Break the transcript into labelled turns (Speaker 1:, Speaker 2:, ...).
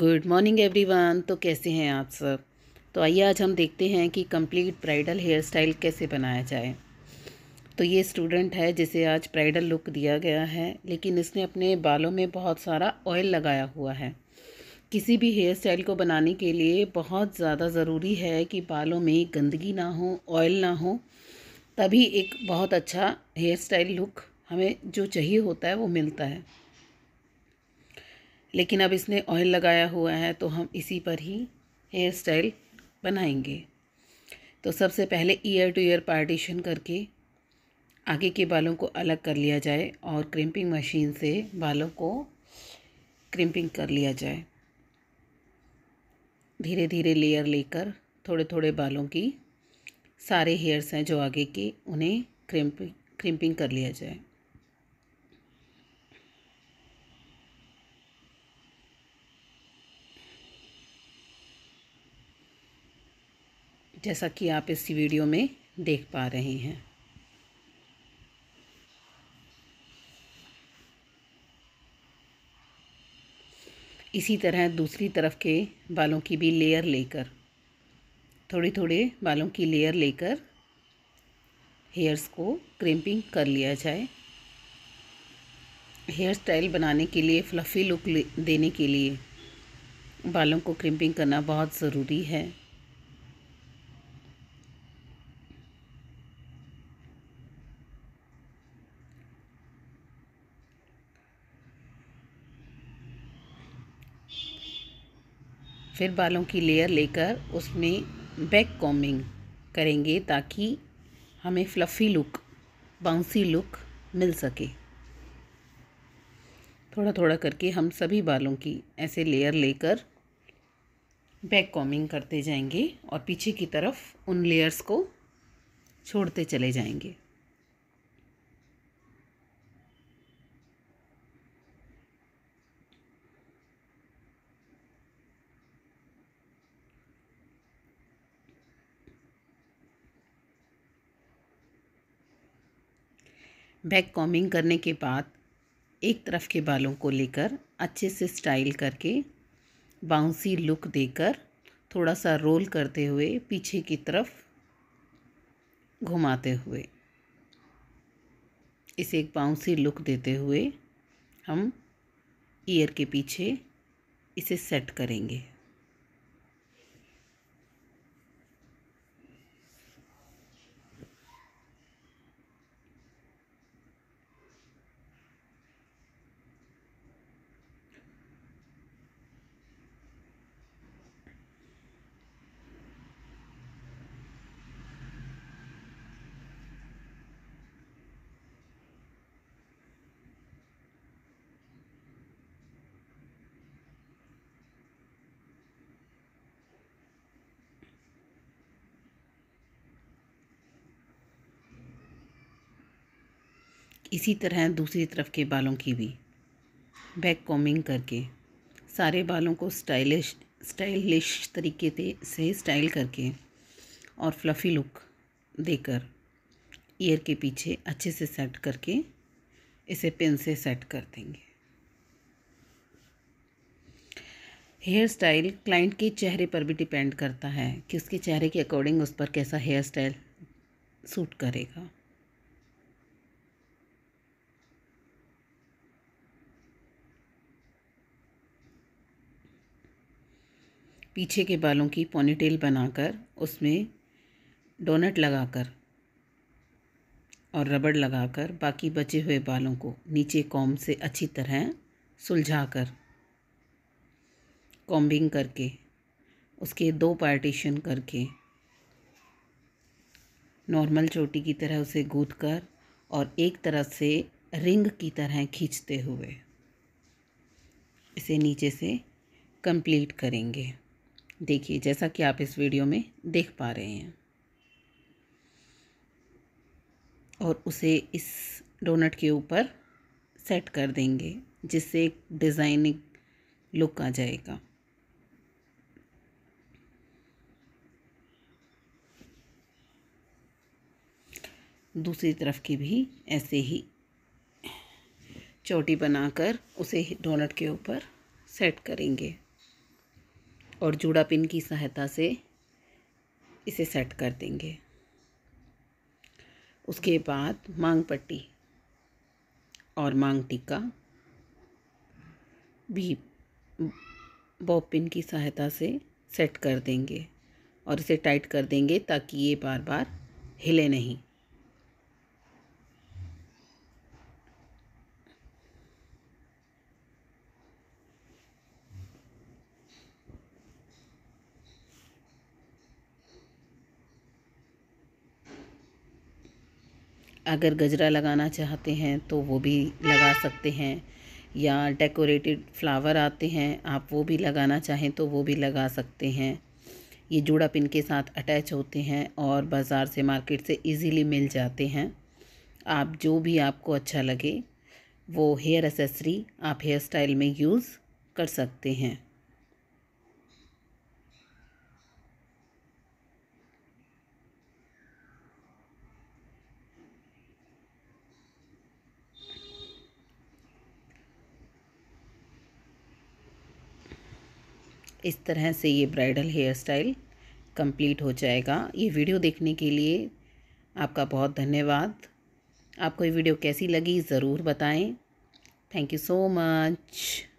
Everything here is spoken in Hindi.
Speaker 1: गुड मॉर्निंग एवरीवन तो कैसे हैं आप सब तो आइए आज हम देखते हैं कि कंप्लीट ब्राइडल हेयर स्टाइल कैसे बनाया जाए तो ये स्टूडेंट है जिसे आज ब्राइडल लुक दिया गया है लेकिन इसने अपने बालों में बहुत सारा ऑयल लगाया हुआ है किसी भी हेयर स्टाइल को बनाने के लिए बहुत ज़्यादा ज़रूरी है कि बालों में गंदगी ना हो ऑयल ना हो तभी एक बहुत अच्छा हेयर स्टाइल लुक हमें जो चाहिए होता है वो मिलता है लेकिन अब इसने ऑयल लगाया हुआ है तो हम इसी पर ही हेयर स्टाइल बनाएंगे तो सबसे पहले ईयर टू ईयर पार्टीशन करके आगे के बालों को अलग कर लिया जाए और क्रिम्पिंग मशीन से बालों को क्रिम्पिंग कर लिया जाए धीरे धीरे लेयर लेकर थोड़े थोड़े बालों की सारे हेयर्स हैं जो आगे के उन्हें क्रिम्प क्रिम्पिंग कर लिया जाए जैसा कि आप इस वीडियो में देख पा रहे हैं इसी तरह दूसरी तरफ के बालों की भी लेयर लेकर थोड़े थोड़े बालों की लेयर लेकर हेयर्स को क्रिम्पिंग कर लिया जाए हेयर स्टाइल बनाने के लिए फ्लफ़ी लुक देने के लिए बालों को क्रिम्पिंग करना बहुत ज़रूरी है फिर बालों की लेयर लेकर उसमें बैक कॉमिंग करेंगे ताकि हमें फ्लफ़ी लुक बाउंसी लुक मिल सके थोड़ा थोड़ा करके हम सभी बालों की ऐसे लेयर लेकर बैक कॉमिंग करते जाएंगे और पीछे की तरफ उन लेयर्स को छोड़ते चले जाएंगे बैक कॉमिंग करने के बाद एक तरफ के बालों को लेकर अच्छे से स्टाइल करके बाउंसी लुक देकर थोड़ा सा रोल करते हुए पीछे की तरफ घुमाते हुए इसे एक बाउंसी लुक देते हुए हम ईयर के पीछे इसे सेट करेंगे इसी तरह दूसरी तरफ के बालों की भी बैक कॉमिंग करके सारे बालों को स्टाइलिश स्टाइलिश तरीके से स्टाइल करके और फ्लफ़ी लुक देकर ईयर के पीछे अच्छे से सेट करके इसे पिन से सेट कर देंगे हेयर स्टाइल क्लाइंट के चेहरे पर भी डिपेंड करता है कि उसके चेहरे के अकॉर्डिंग उस पर कैसा हेयर स्टाइल सूट करेगा पीछे के बालों की पोनीटेल बनाकर उसमें डोनट लगाकर और रबड़ लगाकर बाकी बचे हुए बालों को नीचे कॉम से अच्छी तरह सुलझा कर कॉम्बिंग करके उसके दो पार्टीशन करके नॉर्मल चोटी की तरह उसे गूँथ कर और एक तरह से रिंग की तरह खींचते हुए इसे नीचे से कंप्लीट करेंगे देखिए जैसा कि आप इस वीडियो में देख पा रहे हैं और उसे इस डोनट के ऊपर सेट कर देंगे जिससे एक डिज़ाइनिंग लुक आ जाएगा दूसरी तरफ की भी ऐसे ही चोटी बनाकर उसे डोनट के ऊपर सेट करेंगे और जूड़ा पिन की सहायता से इसे सेट कर देंगे उसके बाद मांग पट्टी और मांग टीका भी बॉब पिन की सहायता से सेट कर देंगे और इसे टाइट कर देंगे ताकि ये बार बार हिले नहीं अगर गजरा लगाना चाहते हैं तो वो भी लगा सकते हैं या डेकोरेटेड फ्लावर आते हैं आप वो भी लगाना चाहें तो वो भी लगा सकते हैं ये जुड़ा पिन के साथ अटैच होते हैं और बाज़ार से मार्केट से इजीली मिल जाते हैं आप जो भी आपको अच्छा लगे वो हेयर एसेसरी आप हेयर स्टाइल में यूज़ कर सकते हैं इस तरह से ये ब्राइडल हेयर स्टाइल कंप्लीट हो जाएगा ये वीडियो देखने के लिए आपका बहुत धन्यवाद आपको ये वीडियो कैसी लगी ज़रूर बताएं थैंक यू सो मच